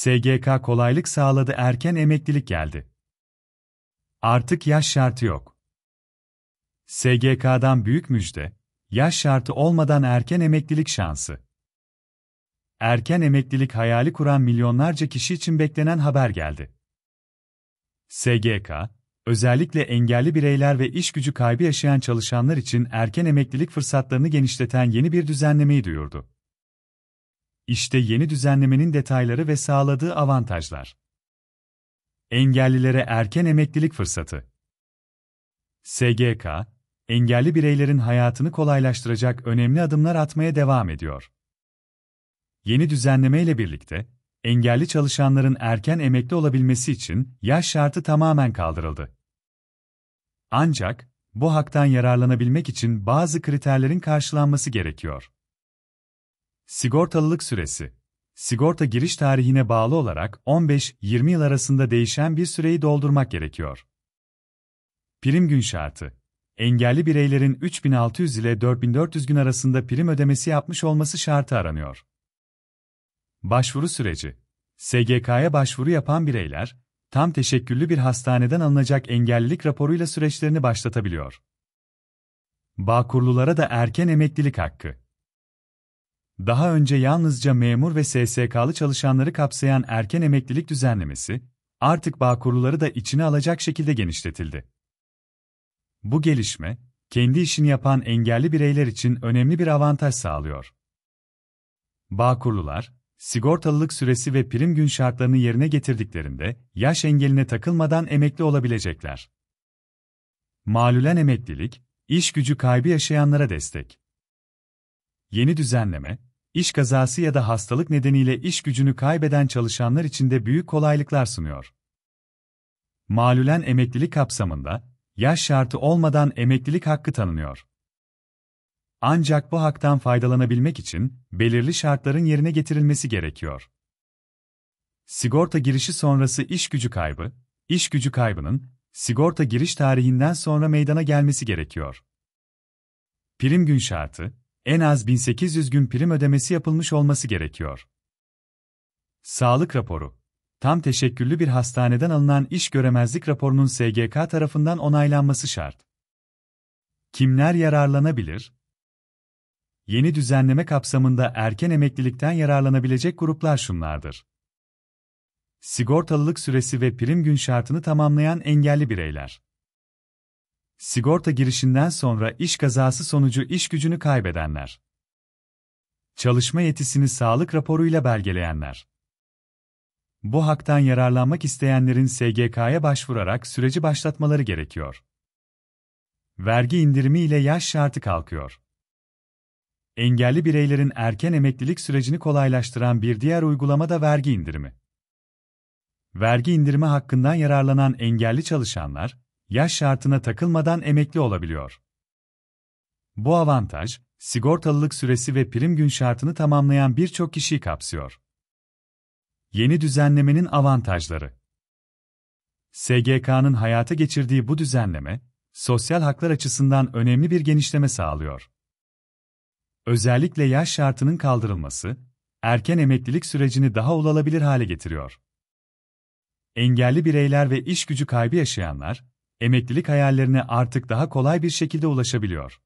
SGK kolaylık sağladı erken emeklilik geldi. Artık yaş şartı yok. SGK'dan büyük müjde, yaş şartı olmadan erken emeklilik şansı. Erken emeklilik hayali kuran milyonlarca kişi için beklenen haber geldi. SGK, özellikle engelli bireyler ve iş gücü kaybı yaşayan çalışanlar için erken emeklilik fırsatlarını genişleten yeni bir düzenlemeyi duyurdu. İşte yeni düzenlemenin detayları ve sağladığı avantajlar. Engellilere erken emeklilik fırsatı. SGK, engelli bireylerin hayatını kolaylaştıracak önemli adımlar atmaya devam ediyor. Yeni düzenleme ile birlikte, engelli çalışanların erken emekli olabilmesi için yaş şartı tamamen kaldırıldı. Ancak, bu haktan yararlanabilmek için bazı kriterlerin karşılanması gerekiyor. Sigortalılık süresi Sigorta giriş tarihine bağlı olarak 15-20 yıl arasında değişen bir süreyi doldurmak gerekiyor. Prim gün şartı Engelli bireylerin 3600 ile 4400 gün arasında prim ödemesi yapmış olması şartı aranıyor. Başvuru süreci SGK'ya başvuru yapan bireyler, tam teşekküllü bir hastaneden alınacak engellilik raporuyla süreçlerini başlatabiliyor. Bağkurlulara da erken emeklilik hakkı daha önce yalnızca memur ve SSK'lı çalışanları kapsayan erken emeklilik düzenlemesi, artık bağkurluları da içine alacak şekilde genişletildi. Bu gelişme, kendi işini yapan engelli bireyler için önemli bir avantaj sağlıyor. Bağkurlular, sigortalılık süresi ve prim gün şartlarını yerine getirdiklerinde yaş engeline takılmadan emekli olabilecekler. Malulen emeklilik, iş gücü kaybı yaşayanlara destek. Yeni düzenleme, iş kazası ya da hastalık nedeniyle iş gücünü kaybeden çalışanlar için de büyük kolaylıklar sunuyor. Malulen emeklilik kapsamında, yaş şartı olmadan emeklilik hakkı tanınıyor. Ancak bu haktan faydalanabilmek için belirli şartların yerine getirilmesi gerekiyor. Sigorta girişi sonrası iş gücü kaybı, iş gücü kaybının sigorta giriş tarihinden sonra meydana gelmesi gerekiyor. Prim gün şartı, en az 1800 gün prim ödemesi yapılmış olması gerekiyor. Sağlık raporu Tam teşekküllü bir hastaneden alınan iş göremezlik raporunun SGK tarafından onaylanması şart. Kimler yararlanabilir? Yeni düzenleme kapsamında erken emeklilikten yararlanabilecek gruplar şunlardır. Sigortalılık süresi ve prim gün şartını tamamlayan engelli bireyler. Sigorta girişinden sonra iş kazası sonucu iş gücünü kaybedenler. Çalışma yetisini sağlık raporuyla belgeleyenler. Bu haktan yararlanmak isteyenlerin SGK'ya başvurarak süreci başlatmaları gerekiyor. Vergi indirimi ile yaş şartı kalkıyor. Engelli bireylerin erken emeklilik sürecini kolaylaştıran bir diğer uygulama da vergi indirimi. Vergi indirimi hakkından yararlanan engelli çalışanlar, yaş şartına takılmadan emekli olabiliyor. Bu avantaj, sigortalılık süresi ve prim gün şartını tamamlayan birçok kişiyi kapsıyor. Yeni düzenlemenin avantajları SGK'nın hayata geçirdiği bu düzenleme, sosyal haklar açısından önemli bir genişleme sağlıyor. Özellikle yaş şartının kaldırılması, erken emeklilik sürecini daha ulaşılabilir hale getiriyor. Engelli bireyler ve iş gücü kaybı yaşayanlar, emeklilik hayallerine artık daha kolay bir şekilde ulaşabiliyor.